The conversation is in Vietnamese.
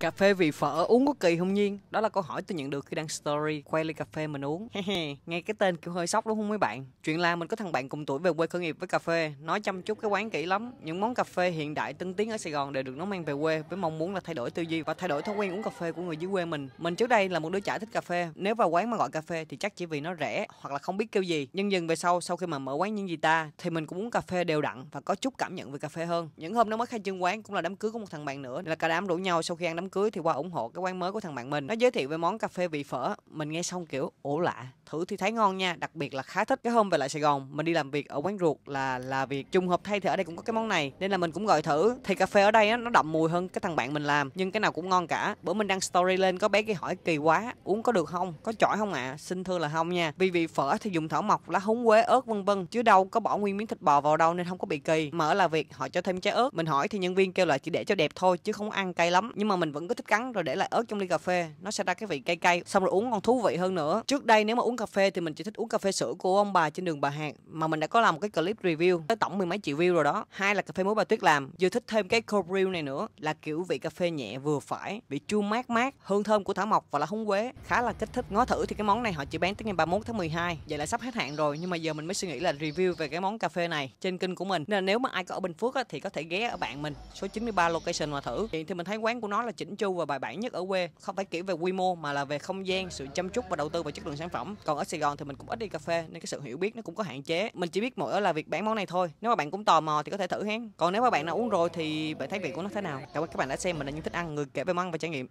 Cà phê vị phở uống có kỳ không nhiên? Đó là câu hỏi tôi nhận được khi đăng story quay ly cà phê mình uống. Nghe cái tên kiểu hơi sốc đúng không mấy bạn? Chuyện là mình có thằng bạn cùng tuổi về quê khởi nghiệp với cà phê, nói chăm chút cái quán kỹ lắm. Những món cà phê hiện đại tân tiến ở Sài Gòn đều được nó mang về quê với mong muốn là thay đổi tư duy và thay đổi thói quen uống cà phê của người dưới quê mình. Mình trước đây là một đứa trẻ thích cà phê, nếu vào quán mà gọi cà phê thì chắc chỉ vì nó rẻ hoặc là không biết kêu gì. Nhưng dần về sau sau khi mà mở quán nhân gì ta thì mình cũng uống cà phê đều đặn và có chút cảm nhận về cà phê hơn. Những hôm nó mới khai trương quán cũng là đám cưới của một thằng bạn nữa, là cả đám rủ nhau sau khi ăn đám cưới thì qua ủng hộ cái quán mới của thằng bạn mình nó giới thiệu về món cà phê vị phở mình nghe xong kiểu ổ lạ thử thì thấy ngon nha đặc biệt là khá thích cái hôm về lại sài gòn mình đi làm việc ở quán ruột là là việc trùng hợp thay thì ở đây cũng có cái món này nên là mình cũng gọi thử thì cà phê ở đây nó đậm mùi hơn cái thằng bạn mình làm nhưng cái nào cũng ngon cả bữa mình đăng story lên có bé kia hỏi kỳ quá uống có được không có chỏi không ạ à? xin thưa là không nha vì vị phở thì dùng thảo mộc lá húng quế ớt vân vân chứ đâu có bỏ nguyên miếng thịt bò vào đâu nên không có bị kỳ mở là việc họ cho thêm trái ớt mình hỏi thì nhân viên kêu là chỉ để cho đẹp thôi chứ không ăn cay lắm nhưng mà mình vẫn vẫn có thích cắn rồi để lại ớt trong ly cà phê nó sẽ ra cái vị cay cay xong rồi uống còn thú vị hơn nữa trước đây nếu mà uống cà phê thì mình chỉ thích uống cà phê sữa của ông bà trên đường bà hàng mà mình đã có làm một cái clip review tới tổng mười mấy triệu view rồi đó hai là cà phê muối bà tuyết làm vừa thích thêm cái cold brew này nữa là kiểu vị cà phê nhẹ vừa phải vị chua mát mát hương thơm của thảo mộc và là húng quế khá là kích thích ngó thử thì cái món này họ chỉ bán tới ngày 31 tháng 12 vậy là sắp hết hạn rồi nhưng mà giờ mình mới suy nghĩ là review về cái món cà phê này trên kênh của mình nên là nếu mà ai có ở Bình Phước á, thì có thể ghé ở bạn mình số 93 location mà thử hiện thì mình thấy quán của nó là chỉnh chỉnh chu và bài bản nhất ở quê không phải kiểu về quy mô mà là về không gian sự chăm chút và đầu tư vào chất lượng sản phẩm còn ở sài gòn thì mình cũng ít đi cà phê nên cái sự hiểu biết nó cũng có hạn chế mình chỉ biết mỗi là việc bán món này thôi nếu mà bạn cũng tò mò thì có thể thử hen còn nếu mà bạn đã uống rồi thì bạn thấy vị của nó thế nào cảm ơn các bạn đã xem mình là những thích ăn người kể về món và trải nghiệm